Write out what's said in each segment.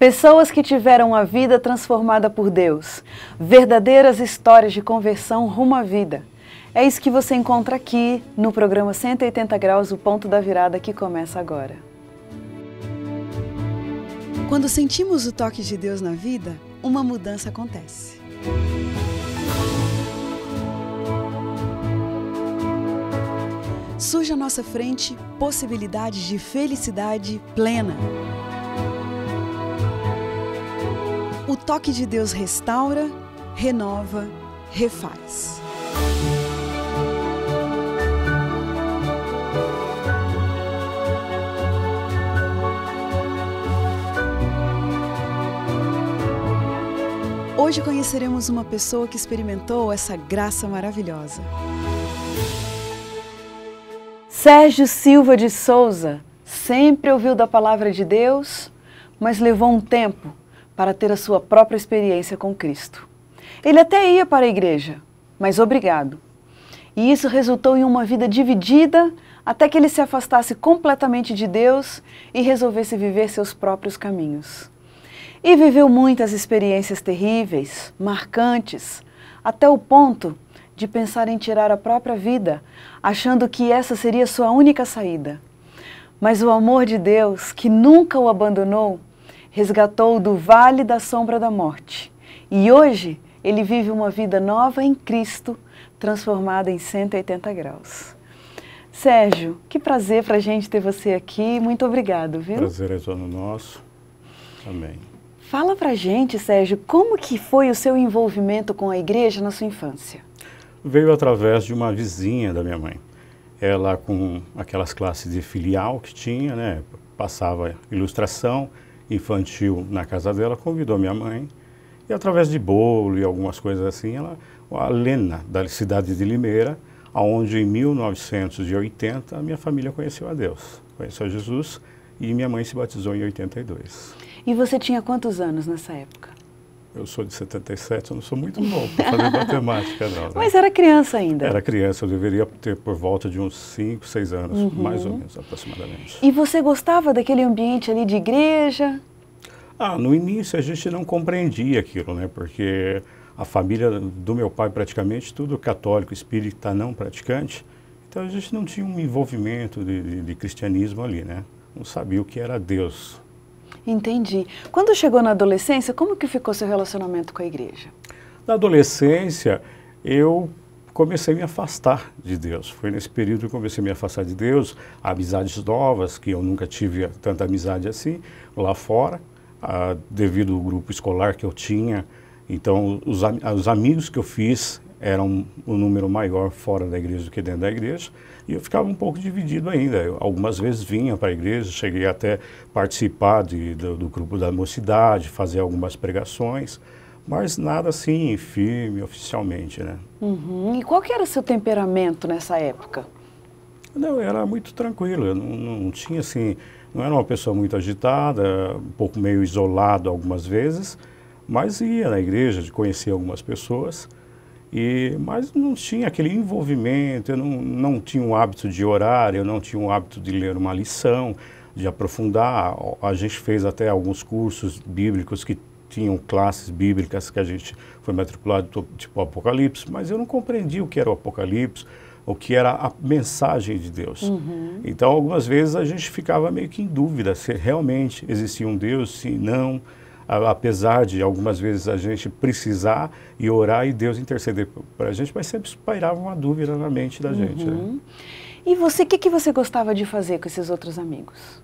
Pessoas que tiveram a vida transformada por Deus. Verdadeiras histórias de conversão rumo à vida. É isso que você encontra aqui no programa 180 Graus, o ponto da virada que começa agora. Quando sentimos o toque de Deus na vida, uma mudança acontece. Surge à nossa frente possibilidades de felicidade plena o toque de Deus restaura, renova, refaz. Hoje conheceremos uma pessoa que experimentou essa graça maravilhosa. Sérgio Silva de Souza sempre ouviu da palavra de Deus, mas levou um tempo para ter a sua própria experiência com Cristo. Ele até ia para a igreja, mas obrigado. E isso resultou em uma vida dividida até que ele se afastasse completamente de Deus e resolvesse viver seus próprios caminhos. E viveu muitas experiências terríveis, marcantes, até o ponto de pensar em tirar a própria vida, achando que essa seria sua única saída. Mas o amor de Deus, que nunca o abandonou, resgatou do vale da sombra da morte. E hoje ele vive uma vida nova em Cristo, transformada em 180 graus. Sérgio, que prazer para a gente ter você aqui. Muito obrigado, viu? Prazer é todo nosso. Amém. Fala para a gente, Sérgio, como que foi o seu envolvimento com a igreja na sua infância? Veio através de uma vizinha da minha mãe. Ela com aquelas classes de filial que tinha, né? Passava ilustração infantil na casa dela, convidou minha mãe e através de bolo e algumas coisas assim, ela, a Lena, da cidade de Limeira, aonde em 1980 a minha família conheceu a Deus, conheceu a Jesus e minha mãe se batizou em 82. E você tinha quantos anos nessa época? Eu sou de 77, eu não sou muito novo para fazer matemática, não. Né? Mas era criança ainda. Era criança, eu deveria ter por volta de uns 5, 6 anos, uhum. mais ou menos, aproximadamente. E você gostava daquele ambiente ali de igreja? Ah, no início a gente não compreendia aquilo, né? Porque a família do meu pai, praticamente tudo católico, espírita não praticante, então a gente não tinha um envolvimento de, de, de cristianismo ali, né? Não sabia o que era Deus Entendi. Quando chegou na adolescência, como que ficou seu relacionamento com a igreja? Na adolescência, eu comecei a me afastar de Deus. Foi nesse período que eu comecei a me afastar de Deus, amizades novas, que eu nunca tive tanta amizade assim, lá fora, ah, devido ao grupo escolar que eu tinha. Então, os, os amigos que eu fiz eram um, número maior fora da igreja do que dentro da igreja, e eu ficava um pouco dividido ainda. Eu, algumas vezes vinha para a igreja, cheguei até participar de, do, do, grupo da mocidade, fazer algumas pregações, mas nada assim firme, oficialmente, né? Uhum. E qual que era seu temperamento nessa época? Não, eu era muito tranquilo, eu não, não tinha assim, não era uma pessoa muito agitada, um pouco meio isolado algumas vezes, mas ia na igreja, de conhecer algumas pessoas, e, mas não tinha aquele envolvimento, eu não, não tinha o hábito de orar, eu não tinha o hábito de ler uma lição, de aprofundar. A gente fez até alguns cursos bíblicos que tinham classes bíblicas que a gente foi matriculado, tipo Apocalipse, mas eu não compreendi o que era o Apocalipse, o que era a mensagem de Deus. Uhum. Então, algumas vezes a gente ficava meio que em dúvida se realmente existia um Deus, se não apesar de algumas vezes a gente precisar e orar e Deus interceder para a gente, mas sempre pairava uma dúvida na mente da uhum. gente. Né? E você, o que, que você gostava de fazer com esses outros amigos?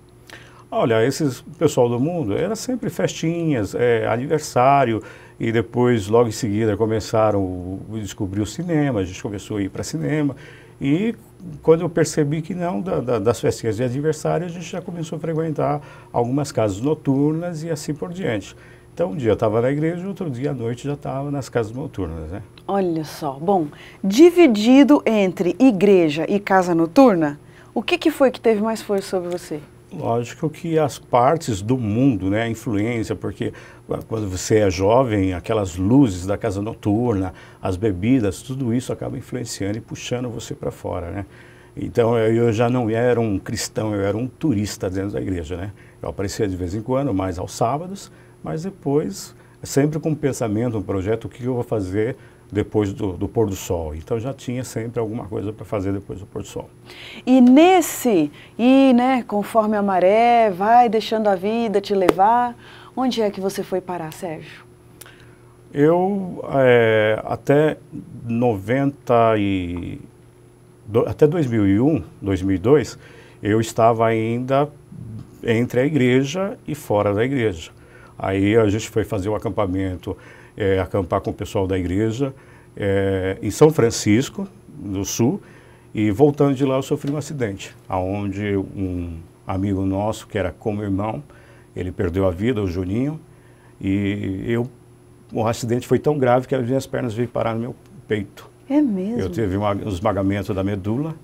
Olha, esses pessoal do mundo, era sempre festinhas, é, aniversário, e depois, logo em seguida, começaram, descobrir o cinema, a gente começou a ir para cinema, e quando eu percebi que não, da, da, das festinhas de adversário, a gente já começou a frequentar algumas casas noturnas e assim por diante. Então, um dia eu estava na igreja, outro dia à noite já estava nas casas noturnas, né? Olha só, bom, dividido entre igreja e casa noturna, o que, que foi que teve mais força sobre você? Lógico que as partes do mundo, né, a influência, porque ah, quando você é jovem, aquelas luzes da casa noturna, as bebidas, tudo isso acaba influenciando e puxando você para fora, né? Então eu já não era um cristão, eu era um turista dentro da igreja, né? Eu aparecia de vez em quando, mais aos sábados, mas depois sempre com um pensamento, um projeto, o que eu vou fazer depois do, do, pôr do sol. Então já tinha sempre alguma coisa para fazer depois do pôr do sol. E nesse e né, conforme a maré vai deixando a vida te levar, onde é que você foi parar, Sérgio? Eu é, até 90 e do, até 2001, 2002, eu estava ainda entre a igreja e fora da igreja. Aí a gente foi fazer o acampamento é, acampar com o pessoal da igreja é, em São Francisco, do Sul, e voltando de lá eu sofri um acidente, aonde um amigo nosso, que era como irmão, ele perdeu a vida, o Juninho, e eu, o acidente foi tão grave que as minhas pernas veio parar no meu peito. É mesmo? Eu tive um esmagamento da medula,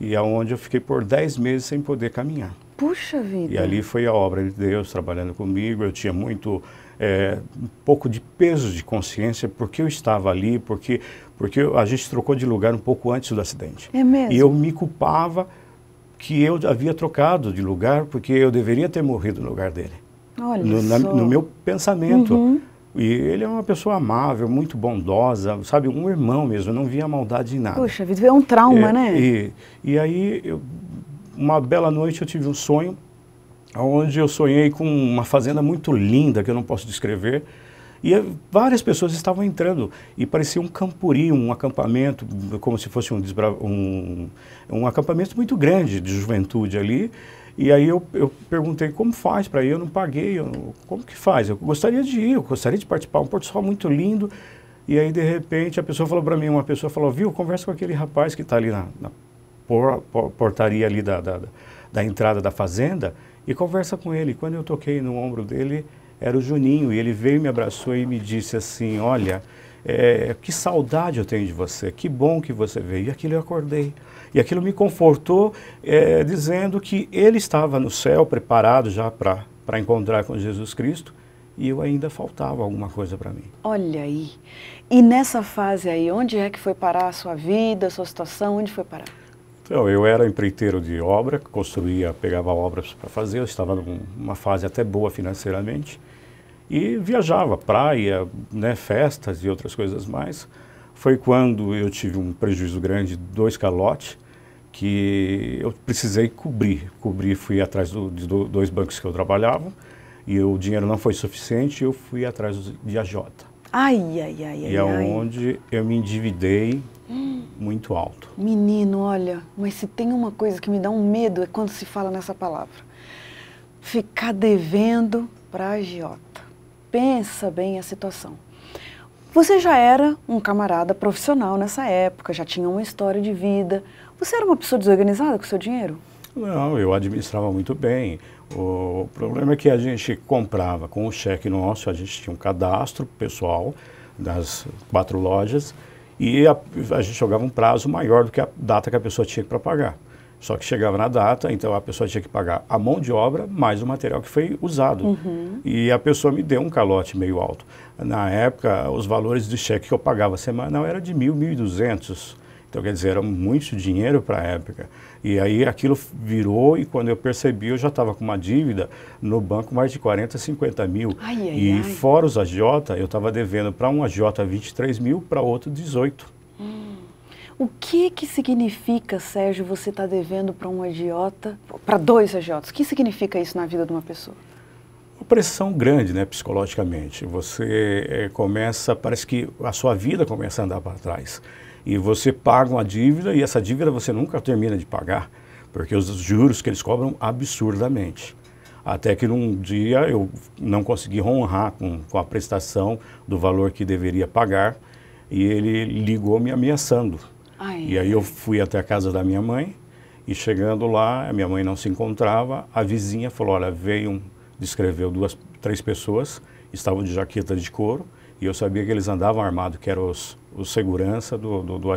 e aonde eu fiquei por 10 meses sem poder caminhar. Puxa vida! E ali foi a obra de Deus trabalhando comigo, eu tinha muito é, um pouco de peso de consciência porque eu estava ali, porque, porque a gente trocou de lugar um pouco antes do acidente. É mesmo? E eu me culpava que eu havia trocado de lugar porque eu deveria ter morrido no lugar dele. Olha no, na, no meu pensamento. Uhum. E ele é uma pessoa amável, muito bondosa, sabe? Um irmão mesmo, não via maldade em nada. Puxa vida, é um trauma, é, né? E, e aí, eu, uma bela noite eu tive um sonho onde eu sonhei com uma fazenda muito linda que eu não posso descrever. E é, várias pessoas estavam entrando e parecia um campuri, um acampamento, como se fosse um, um, um acampamento muito grande de juventude ali. E aí eu, eu perguntei como faz para ir, eu não paguei, eu, como que faz? Eu gostaria de ir, eu gostaria de participar, um Porto Sol muito lindo. E aí, de repente, a pessoa falou para mim, uma pessoa falou, viu, conversa com aquele rapaz que está ali na, na por, por, portaria ali da, da, da entrada da fazenda, e conversa com ele. Quando eu toquei no ombro dele, era o Juninho, e ele veio, me abraçou e me disse assim, olha, é, que saudade eu tenho de você, que bom que você veio. E aquilo eu acordei. E aquilo me confortou, é, dizendo que ele estava no céu, preparado já para encontrar com Jesus Cristo, e eu ainda faltava alguma coisa para mim. Olha aí. E nessa fase aí, onde é que foi parar a sua vida, a sua situação, onde foi parar? Então, eu era empreiteiro de obra, construía, pegava obras para fazer, eu estava numa fase até boa financeiramente e viajava, praia, né, festas e outras coisas mais. Foi quando eu tive um prejuízo grande, dois calotes, que eu precisei cobrir. Cobrir, fui atrás do, de dois bancos que eu trabalhava e o dinheiro não foi suficiente, eu fui atrás de agiota. Ai, ai, ai, E é ai, é eu me endividei hum. muito alto. Menino, olha, mas se tem uma coisa que me dá um medo é quando se fala nessa palavra. Ficar devendo para agiota. Pensa bem a situação. Você já era um camarada profissional nessa época, já tinha uma história de vida. Você era uma pessoa desorganizada com o seu dinheiro? Não, eu administrava muito bem. O problema é que a gente comprava com o cheque nosso, a gente tinha um cadastro pessoal das quatro lojas e a, a gente jogava um prazo maior do que a data que a pessoa tinha para pagar. Só que chegava na data, então a pessoa tinha que pagar a mão de obra mais o material que foi usado. Uhum. E a pessoa me deu um calote meio alto. Na época, os valores de cheque que eu pagava semanal era de mil, mil e duzentos. Então, quer dizer, era muito dinheiro para a época. E aí aquilo virou e quando eu percebi eu já estava com uma dívida no banco mais de 40, 50 mil. Ai, ai, e ai. fora os agiota, eu estava devendo para um agiota 23 mil, para outro 18. Hum. O que que significa, Sérgio, você está devendo para um agiota, para dois agiotas? O que significa isso na vida de uma pessoa? pressão grande, né, psicologicamente. Você é, começa, parece que a sua vida começa a andar para trás e você paga uma dívida e essa dívida você nunca termina de pagar, porque os juros que eles cobram absurdamente. Até que num dia eu não consegui honrar com, com a prestação do valor que deveria pagar e ele ligou me ameaçando. Ai. E aí eu fui até a casa da minha mãe e chegando lá, a minha mãe não se encontrava, a vizinha falou, olha, veio, descreveu duas, três pessoas, estavam de jaqueta de couro, e eu sabia que eles andavam armados, que eram os, os segurança do, do, do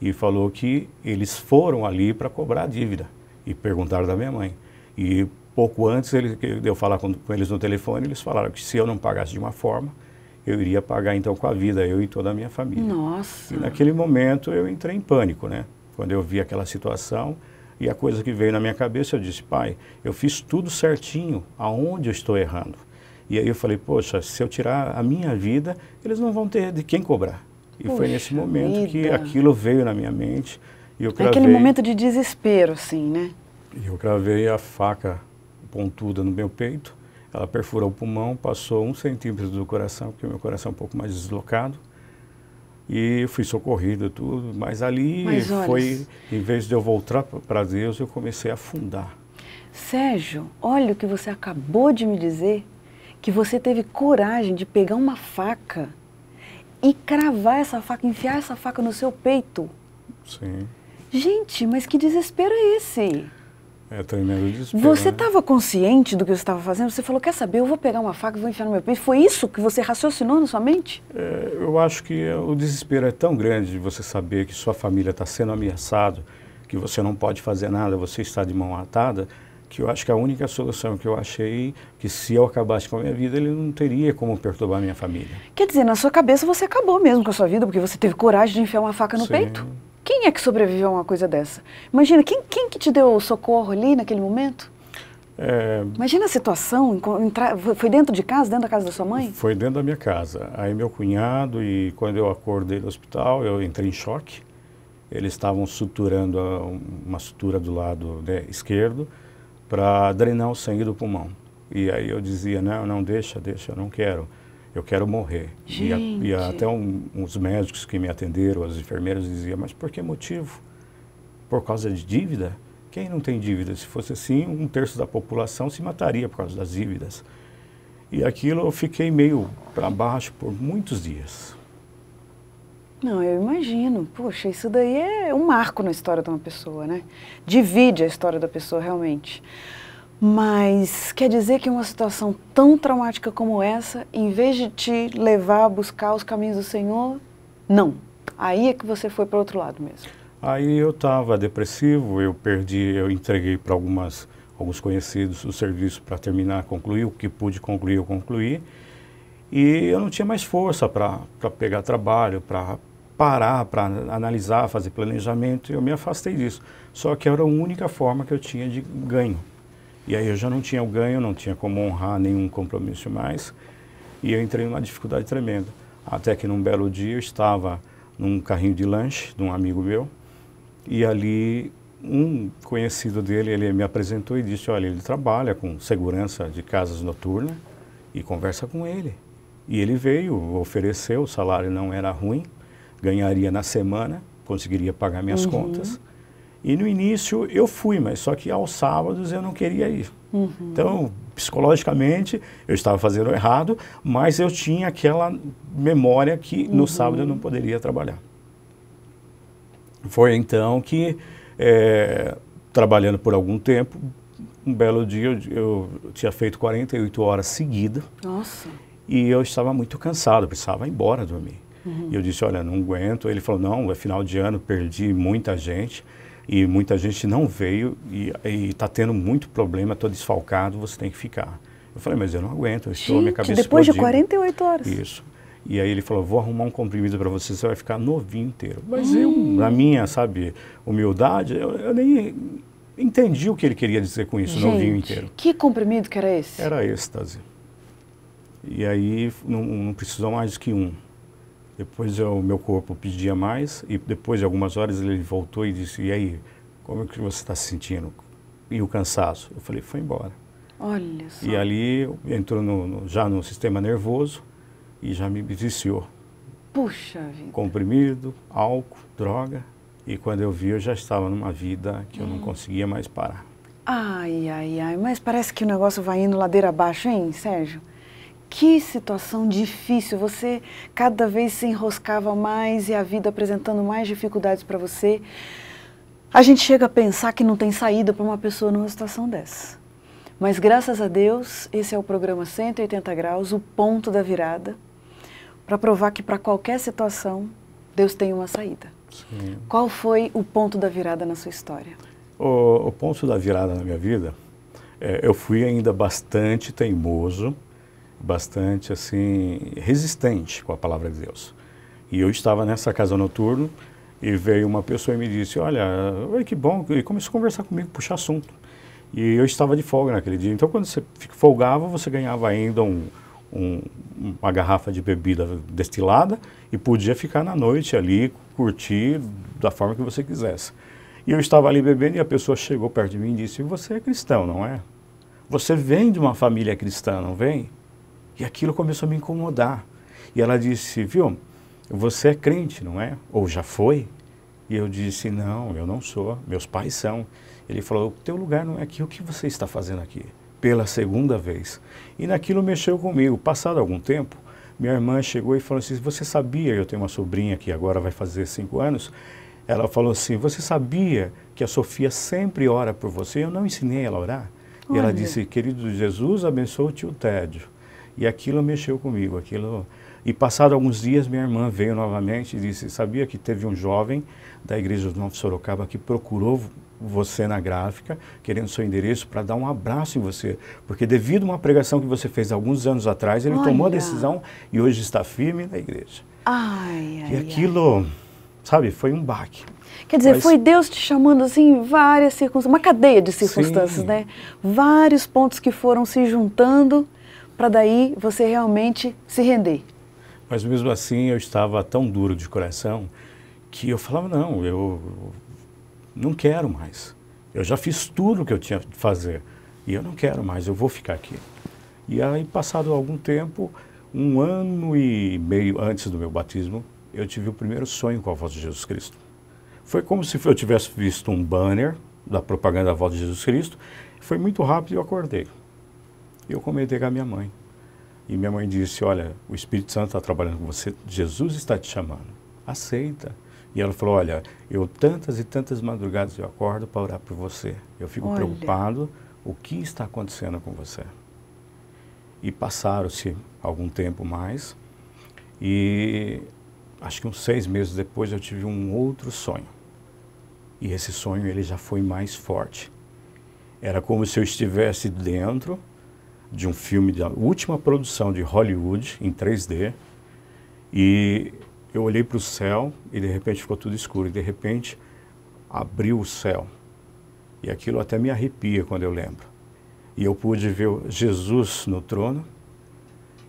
E falou que eles foram ali para cobrar a dívida. E perguntaram da minha mãe. E pouco antes ele, de eu falar com, com, eles no telefone, eles falaram que se eu não pagasse de uma forma, eu iria pagar então com a vida, eu e toda a minha família. Nossa! E naquele momento eu entrei em pânico, né? Quando eu vi aquela situação e a coisa que veio na minha cabeça, eu disse, pai, eu fiz tudo certinho, aonde eu estou errando? E aí eu falei, poxa, se eu tirar a minha vida, eles não vão ter de quem cobrar. E Puxa foi nesse momento vida. que aquilo veio na minha mente. E eu cravei, Aquele momento de desespero, sim né? E eu cravei a faca pontuda no meu peito. Ela perfurou o pulmão, passou um centímetro do coração, porque o meu coração é um pouco mais deslocado. E fui socorrido tudo, mas ali mas, olha, foi, em vez de eu voltar para Deus, eu comecei a afundar. Sérgio, olha o que você acabou de me dizer, que você teve coragem de pegar uma faca e cravar essa faca, enfiar essa faca no seu peito. Sim. Gente, mas que desespero é esse? É tremendo tá desespero. Você estava né? consciente do que você estava fazendo? Você falou, quer saber, eu vou pegar uma faca e vou enfiar no meu peito. Foi isso que você raciocinou na sua mente? É, eu acho que o desespero é tão grande de você saber que sua família está sendo ameaçada, que você não pode fazer nada, você está de mão atada, que eu acho que a única solução que eu achei que se eu acabasse com a minha vida, ele não teria como perturbar a minha família. Quer dizer, na sua cabeça você acabou mesmo com a sua vida, porque você teve coragem de enfiar uma faca no Sim. peito? Quem é que sobreviveu a uma coisa dessa? Imagina, quem, quem que te deu socorro ali naquele momento? É... Imagina a situação, entrar, foi dentro de casa, dentro da casa da sua mãe? Foi dentro da minha casa. Aí meu cunhado, e quando eu acordei do hospital, eu entrei em choque. Eles estavam suturando uma sutura do lado né, esquerdo, para drenar o sangue do pulmão. E aí eu dizia, não, não, deixa, deixa, eu não quero. Eu quero morrer. E, a, e, até um, uns médicos que me atenderam, as enfermeiras, diziam, mas por que motivo? Por causa de dívida? Quem não tem dívida? Se fosse assim, um terço da população se mataria por causa das dívidas. E aquilo eu fiquei meio para baixo por muitos dias. Não, eu imagino. Poxa, isso daí é um marco na história de uma pessoa, né? Divide a história da pessoa realmente. Mas quer dizer que uma situação tão traumática como essa, em vez de te levar a buscar os caminhos do Senhor, não. Aí é que você foi para outro lado mesmo. Aí eu estava depressivo, eu perdi, eu entreguei para algumas alguns conhecidos o serviço para terminar, concluir o que pude concluir, eu concluí. E eu não tinha mais força para pegar trabalho, para parar, para analisar, fazer planejamento, e eu me afastei disso. Só que era a única forma que eu tinha de ganho. E aí eu já não tinha o ganho, não tinha como honrar nenhum compromisso mais, e eu entrei numa dificuldade tremenda. Até que num belo dia eu estava num carrinho de lanche de um amigo meu, e ali um conhecido dele, ele me apresentou e disse, olha, ele trabalha com segurança de casas noturnas e conversa com ele. E ele veio, ofereceu, o salário não era ruim, ganharia na semana, conseguiria pagar minhas uhum. contas. E no início eu fui, mas só que aos sábados eu não queria ir. Uhum. Então, psicologicamente, eu estava fazendo errado, mas eu tinha aquela memória que no uhum. sábado eu não poderia trabalhar. Foi então que, é, trabalhando por algum tempo, um belo dia eu, eu tinha feito 48 horas seguidas. Nossa! E eu estava muito cansado, precisava ir embora dormir. Uhum. E eu disse, olha, não aguento. Ele falou, não, é final de ano, perdi muita gente e muita gente não veio e está tendo muito problema, estou desfalcado, você tem que ficar. Eu falei, mas eu não aguento, eu estou, gente, minha cabeça depois de 48 horas. Isso. E aí ele falou, vou arrumar um comprimido para você, você vai ficar novinho inteiro. Mas hum. eu, na minha, sabe, humildade, eu, eu, nem entendi o que ele queria dizer com isso, gente, novinho inteiro. que comprimido que era esse? Era êxtase. E aí não, não precisou mais que um. Depois o meu corpo pedia mais e depois de algumas horas ele voltou e disse, e aí, como é que você está se sentindo? E o cansaço? Eu falei, foi embora. Olha só. E ali entrou no, no, já no sistema nervoso e já me viciou. Puxa vida. Comprimido, álcool, droga. E quando eu vi, eu já estava numa vida que eu não hum. conseguia mais parar. Ai, ai, ai. Mas parece que o negócio vai indo ladeira abaixo, hein, Sérgio? Que situação difícil! Você cada vez se enroscava mais e a vida apresentando mais dificuldades para você. A gente chega a pensar que não tem saída para uma pessoa numa situação dessa. Mas graças a Deus, esse é o programa 180 Graus, o ponto da virada, para provar que para qualquer situação, Deus tem uma saída. Sim. Qual foi o ponto da virada na sua história? O, o ponto da virada na minha vida, é, eu fui ainda bastante teimoso, bastante assim resistente com a palavra de Deus. E eu estava nessa casa noturno e veio uma pessoa e me disse: "Olha, oi, que bom". E começou a conversar comigo, puxar assunto. E eu estava de folga naquele dia. Então quando você folgava, você ganhava ainda um, um, uma garrafa de bebida destilada e podia ficar na noite ali, curtir da forma que você quisesse. E eu estava ali bebendo e a pessoa chegou perto de mim e disse: Você é cristão, não é? Você vem de uma família cristã, não vem? E aquilo começou a me incomodar. E ela disse, viu, você é crente, não é? Ou já foi? E eu disse, não, eu não sou, meus pais são. Ele falou, o teu lugar não é aqui, o que você está fazendo aqui? Pela segunda vez. E naquilo mexeu comigo. Passado algum tempo, minha irmã chegou e falou assim, você sabia, eu tenho uma sobrinha que agora vai fazer cinco anos, ela falou assim, você sabia que a Sofia sempre ora por você? Eu não ensinei ela a orar. Olha. E ela disse, querido Jesus, abençoe o tio Tédio. E aquilo mexeu comigo, aquilo... E passado alguns dias, minha irmã veio novamente e disse, sabia que teve um jovem da Igreja do Novo Sorocaba que procurou você na gráfica, querendo seu endereço para dar um abraço em você, porque devido a uma pregação que você fez alguns anos atrás, ele Olha. tomou a decisão e hoje está firme na igreja. Ai, ai, e aquilo, ai. sabe, foi um baque. Quer dizer, Mas... foi Deus te chamando assim, várias circunstâncias, uma cadeia de circunstâncias, Sim. né? Vários pontos que foram se juntando para daí você realmente se render. Mas mesmo assim eu estava tão duro de coração que eu falava, não, eu não quero mais. Eu já fiz tudo o que eu tinha que fazer e eu não quero mais, eu vou ficar aqui. E aí, passado algum tempo, um ano e meio antes do meu batismo, eu tive o primeiro sonho com a voz de Jesus Cristo. Foi como se eu tivesse visto um banner da propaganda da voz de Jesus Cristo. Foi muito rápido e eu acordei. E eu comentei com a minha mãe. E minha mãe disse: Olha, o Espírito Santo está trabalhando com você, Jesus está te chamando, aceita. E ela falou: Olha, eu tantas e tantas madrugadas eu acordo para orar por você. Eu fico Olha. preocupado, o que está acontecendo com você? E passaram-se algum tempo mais, e acho que uns seis meses depois eu tive um outro sonho. E esse sonho ele já foi mais forte. Era como se eu estivesse dentro de um filme da última produção de Hollywood em 3D e eu olhei para o céu e de repente ficou tudo escuro e de repente abriu o céu e aquilo até me arrepia quando eu lembro e eu pude ver Jesus no trono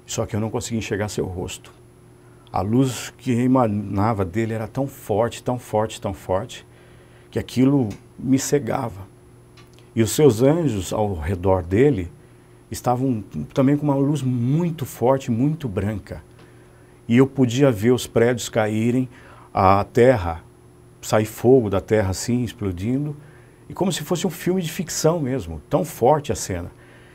só que eu não conseguia enxergar seu rosto a luz que emanava dele era tão forte tão forte tão forte que aquilo me cegava e os seus anjos ao redor dele estavam também com uma luz muito forte, muito branca. E eu podia ver os prédios caírem, a terra, sair fogo da terra assim, explodindo, e como se fosse um filme de ficção mesmo, tão forte a cena.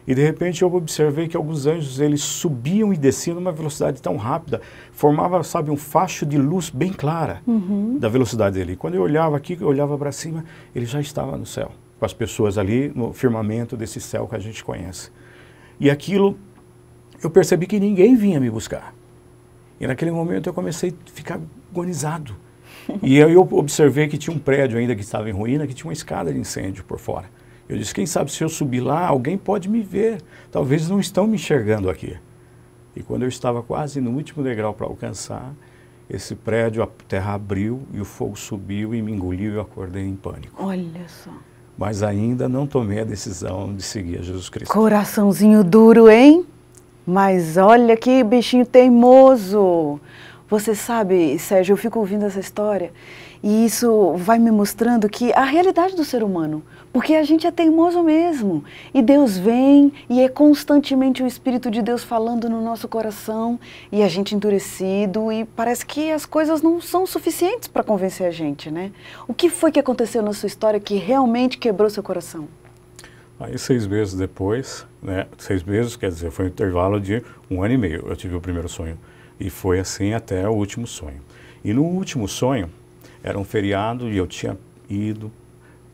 E de repente eu observei que alguns anjos eles subiam e desciam numa velocidade tão rápida, formava, sabe, um facho de luz bem clara uhum. da velocidade dele. quando eu olhava aqui, eu olhava para cima, ele já estava no céu, com as pessoas ali no firmamento desse céu que a gente conhece. E aquilo, eu percebi que ninguém vinha me buscar. E naquele momento eu comecei a ficar agonizado. E eu, eu observei que tinha um prédio ainda que estava em ruína, que tinha uma escada de incêndio por fora. Eu disse, quem sabe se eu subir lá, alguém pode me ver. Talvez não estão me enxergando aqui. E quando eu estava quase no último degrau para alcançar, esse prédio, a terra abriu e o fogo subiu e me engoliu e eu acordei em pânico. Olha só mas ainda não tomei a decisão de seguir a Jesus Cristo. Coraçãozinho duro, hein? Mas olha que bichinho teimoso. Você sabe, Sérgio, eu fico ouvindo essa história e isso vai me mostrando que a realidade do ser humano, porque a gente é teimoso mesmo. E Deus vem e é constantemente o Espírito de Deus falando no nosso coração e a gente endurecido e parece que as coisas não são suficientes para convencer a gente, né? O que foi que aconteceu na sua história que realmente quebrou seu coração? Aí seis meses depois, né, seis meses, quer dizer, foi um intervalo de um ano e meio, eu tive o primeiro sonho. E foi assim até o último sonho. E no último sonho, era um feriado e eu tinha ido,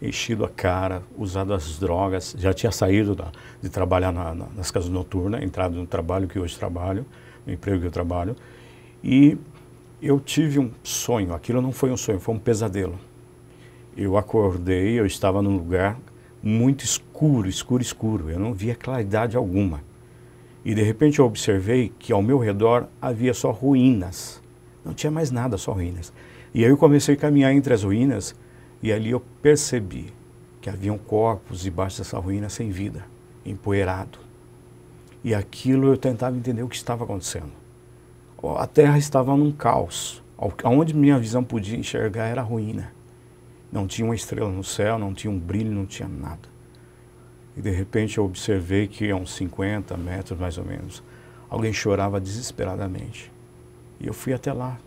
enchido a cara, usado as drogas, já tinha saído da, de trabalhar na, na, nas casas noturnas, entrado no trabalho que hoje trabalho, no emprego que eu trabalho. E eu tive um sonho, aquilo não foi um sonho, foi um pesadelo. Eu acordei, eu estava num lugar muito escuro, escuro, escuro. Eu não via claridade alguma. E de repente eu observei que ao meu redor havia só ruínas. Não tinha mais nada, só ruínas. E aí eu comecei a caminhar entre as ruínas e ali eu percebi que haviam corpos debaixo dessa ruína sem vida, empoeirado. E aquilo eu tentava entender o que estava acontecendo. A terra estava num caos. Aonde minha visão podia enxergar era a ruína. Não tinha uma estrela no céu, não tinha um brilho, não tinha nada. E de repente eu observei que a uns 50 metros mais ou menos, alguém chorava desesperadamente. E eu fui até lá,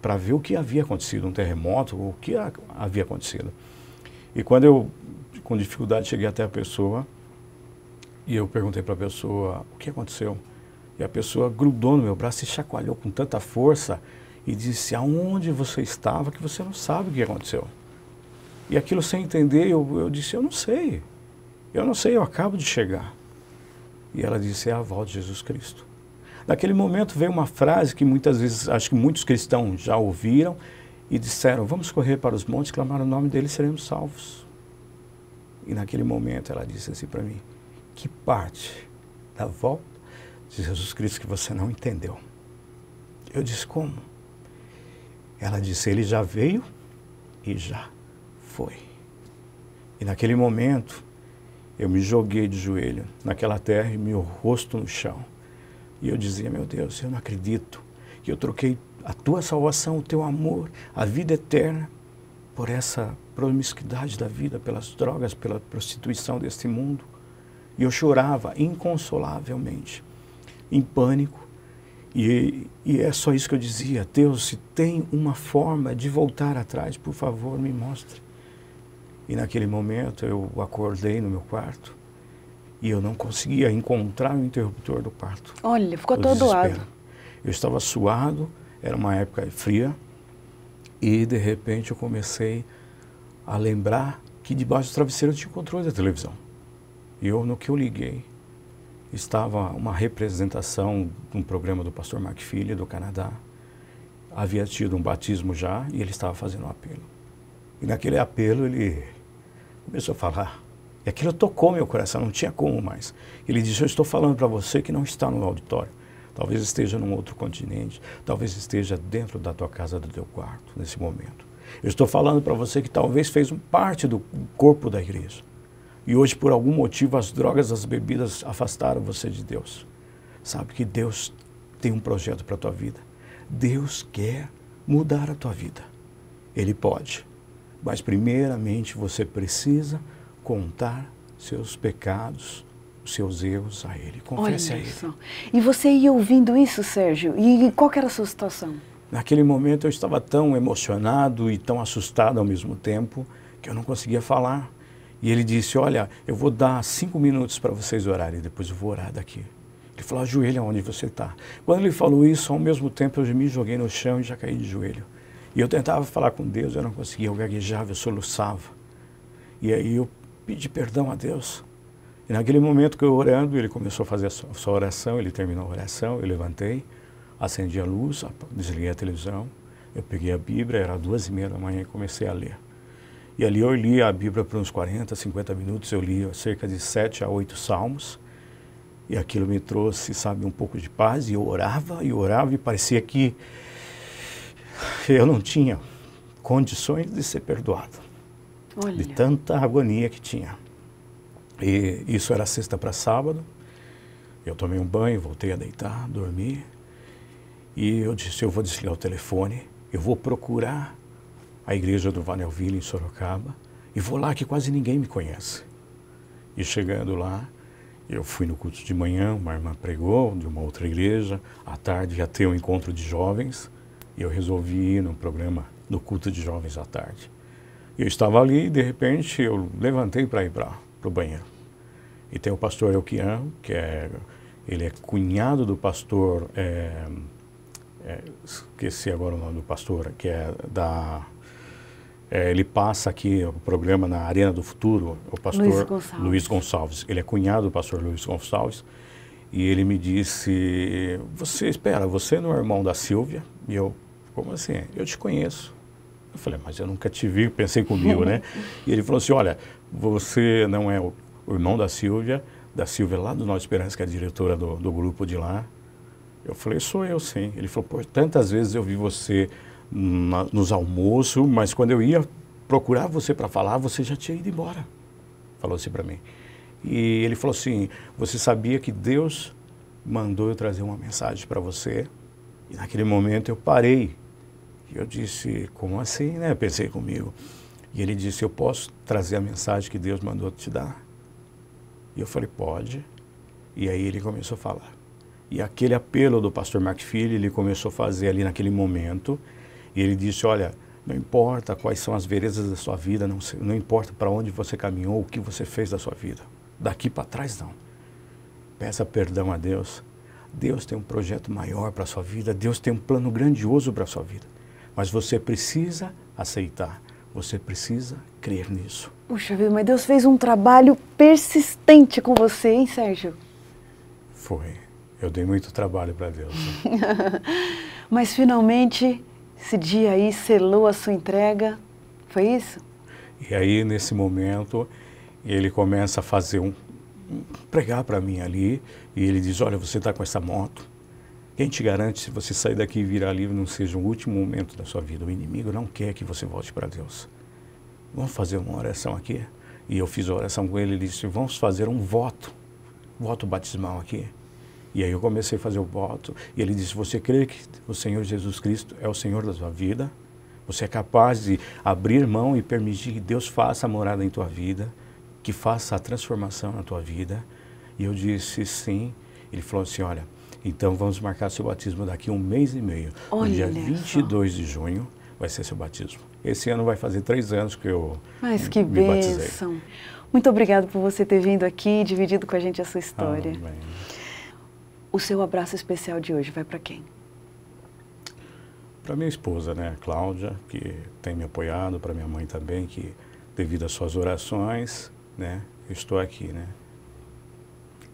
para ver o que havia acontecido, um terremoto, o que havia acontecido. E quando eu, com dificuldade, cheguei até a pessoa e eu perguntei para a pessoa o que aconteceu. E a pessoa grudou no meu braço e chacoalhou com tanta força e disse: Aonde você estava que você não sabe o que aconteceu? E aquilo sem entender, eu, eu disse: Eu não sei. Eu não sei, eu acabo de chegar. E ela disse: É a avó de Jesus Cristo. Naquele momento veio uma frase que muitas vezes, acho que muitos cristãos já ouviram e disseram: Vamos correr para os montes, clamar o nome dele, seremos salvos. E naquele momento ela disse assim para mim: Que parte da volta de Jesus Cristo que você não entendeu? Eu disse: Como? Ela disse: Ele já veio e já foi. E naquele momento eu me joguei de joelho naquela terra e meu rosto no chão. E eu dizia, meu Deus, eu não acredito que eu troquei a tua salvação, o teu amor, a vida eterna, por essa promiscuidade da vida, pelas drogas, pela prostituição deste mundo. E eu chorava inconsolavelmente, em pânico. E, e é só isso que eu dizia: Deus, se tem uma forma de voltar atrás, por favor, me mostre. E naquele momento eu acordei no meu quarto e eu não conseguia encontrar o interruptor do parto. Olha, ficou todo atordoado. Eu estava suado, era uma época fria, e de repente eu comecei a lembrar que debaixo do travesseiro tinha o controle da televisão. E eu, no que eu liguei, estava uma representação de um programa do pastor Mark Filho, do Canadá. Havia tido um batismo já e ele estava fazendo um apelo. E naquele apelo ele começou a falar e aquilo tocou meu coração, não tinha como mais. Ele disse: Eu estou falando para você que não está no auditório. Talvez esteja num outro continente, talvez esteja dentro da tua casa, do teu quarto, nesse momento. Eu estou falando para você que talvez fez parte do corpo da igreja. E hoje, por algum motivo, as drogas, as bebidas afastaram você de Deus. Sabe que Deus tem um projeto para a tua vida. Deus quer mudar a tua vida. Ele pode. Mas, primeiramente, você precisa contar seus pecados, seus erros a Ele. Confesse Olha a Ele. E você ia ouvindo isso, Sérgio? E qual era a sua situação? Naquele momento eu estava tão emocionado e tão assustado ao mesmo tempo que eu não conseguia falar. E ele disse: Olha, eu vou dar cinco minutos para vocês orarem, depois eu vou orar daqui. Ele falou: Ajoelha onde você está. Quando ele falou isso, ao mesmo tempo eu me joguei no chão e já caí de joelho. E eu tentava falar com Deus, eu não conseguia, eu gaguejava, eu soluçava. E aí eu pedi perdão a Deus. E naquele momento que eu orando, ele começou a fazer a sua oração, ele terminou a oração, eu levantei, acendi a luz, desliguei a televisão, eu peguei a Bíblia, era duas e meia da manhã e comecei a ler. E ali eu li a Bíblia por uns 40, 50 minutos, eu li cerca de sete a oito salmos, e aquilo me trouxe, sabe, um pouco de paz, e eu orava, e orava, e parecia que eu não tinha condições de ser perdoado. Olha. de tanta agonia que tinha. E isso era sexta para sábado. Eu tomei um banho, voltei a deitar, dormi. E eu disse: eu vou desligar o telefone, eu vou procurar a igreja do Vanelville, em Sorocaba, e vou lá que quase ninguém me conhece. E chegando lá, eu fui no culto de manhã, uma irmã pregou de uma outra igreja, à tarde já ter um encontro de jovens, e eu resolvi ir no programa no culto de jovens à tarde. Eu estava ali e de repente eu levantei para ir para o banheiro. E tem o pastor Elquian, que é, ele é cunhado do pastor, é, é, esqueci agora o nome do pastor, que é da é, ele passa aqui o programa na Arena do Futuro, o pastor Luiz Gonçalves. Luiz Gonçalves. Ele é cunhado do pastor Luiz Gonçalves. E ele me disse: Você, espera, você não é irmão da Silvia? E eu, como assim? Eu te conheço. Eu falei, mas eu nunca te vi, pensei comigo, né? E ele falou assim, olha, você não é o irmão da Silvia, da Silvia lá do Norte Esperança, que é a diretora do, do grupo de lá. Eu falei, sou eu sim. Ele falou, pô, tantas vezes eu vi você na, nos almoços, mas quando eu ia procurar você para falar, você já tinha ido embora. Falou assim para mim. E ele falou assim: Você sabia que Deus mandou eu trazer uma mensagem para você? E naquele momento eu parei e Eu disse, como assim, né? Pensei comigo. E ele disse, eu posso trazer a mensagem que Deus mandou te dar? E eu falei, pode. E aí ele começou a falar. E aquele apelo do pastor Mark Filho, ele começou a fazer ali naquele momento. E ele disse, olha, não importa quais são as verezas da sua vida, não, não importa para onde você caminhou, o que você fez da sua vida. Daqui para trás, não. Peça perdão a Deus. Deus tem um projeto maior para a sua vida. Deus tem um plano grandioso para a sua vida. Mas você precisa aceitar, você precisa crer nisso. Puxa vida, mas Deus fez um trabalho persistente com você, hein, Sérgio? Foi. Eu dei muito trabalho para Deus. Né? mas finalmente esse dia aí selou a sua entrega, foi isso? E aí, nesse momento, ele começa a fazer um pregar para mim ali, e ele diz: Olha, você está com essa moto, quem te garante, se você sair daqui e virar livre, não seja o último momento da sua vida? O inimigo não quer que você volte para Deus. Vamos fazer uma oração aqui? E eu fiz a oração com ele, ele disse, vamos fazer um voto, voto batismal aqui. E aí eu comecei a fazer o voto, e ele disse, você crê que o Senhor Jesus Cristo é o Senhor da sua vida? Você é capaz de abrir mão e permitir que Deus faça a morada em tua vida, que faça a transformação na tua vida? E eu disse, sim. Ele falou assim, olha, então vamos marcar seu batismo daqui a um mês e meio. Olha no dia 22 de junho vai ser seu batismo. Esse ano vai fazer três anos que eu Mas que me bênção. batizei. Muito obrigado por você ter vindo aqui e dividido com a gente a sua história. Amém. O seu abraço especial de hoje vai para quem? Para minha esposa, né, Cláudia, que tem me apoiado, para minha mãe também, que devido às suas orações, né, eu estou aqui, né.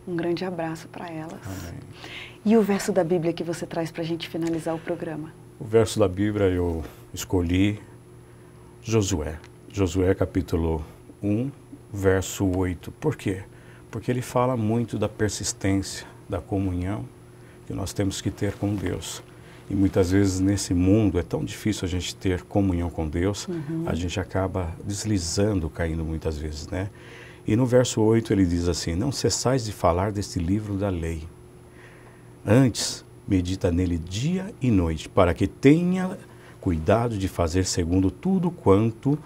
Um grande abraço para elas. Amém. E o verso da Bíblia que você traz para a gente finalizar o programa? O verso da Bíblia eu escolhi Josué. Josué capítulo 1, verso 8. Por quê? Porque ele fala muito da persistência, da comunhão que nós temos que ter com Deus. E muitas vezes nesse mundo é tão difícil a gente ter comunhão com Deus, uhum. a gente acaba deslizando, caindo muitas vezes, né? E no verso 8 ele diz assim: Não cessais de falar deste livro da lei. Antes, medita nele dia e noite, para que tenha cuidado de fazer segundo tudo quanto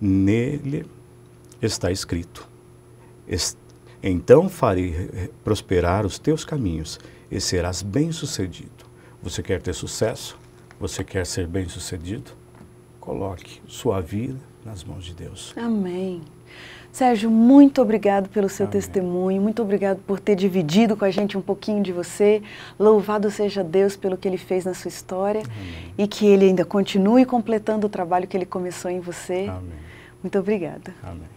nele está escrito. Então farei prosperar os teus caminhos e serás bem-sucedido. Você quer ter sucesso? Você quer ser bem-sucedido? Coloque sua vida nas mãos de Deus. Amém. Sérgio, muito obrigado pelo seu Amém. testemunho, muito obrigado por ter dividido com a gente um pouquinho de você. Louvado seja Deus pelo que ele fez na sua história Amém. e que ele ainda continue completando o trabalho que ele começou em você. Amém. Muito obrigada. Amém.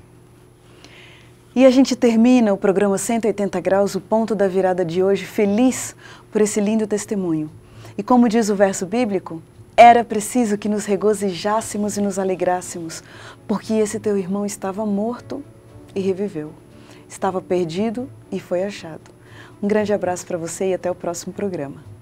E a gente termina o programa 180 Graus, o ponto da virada de hoje, feliz por esse lindo testemunho. E como diz o verso bíblico, era preciso que nos regozijássemos e nos alegrássemos, porque esse teu irmão estava morto e reviveu. Estava perdido e foi achado. Um grande abraço para você e até o próximo programa.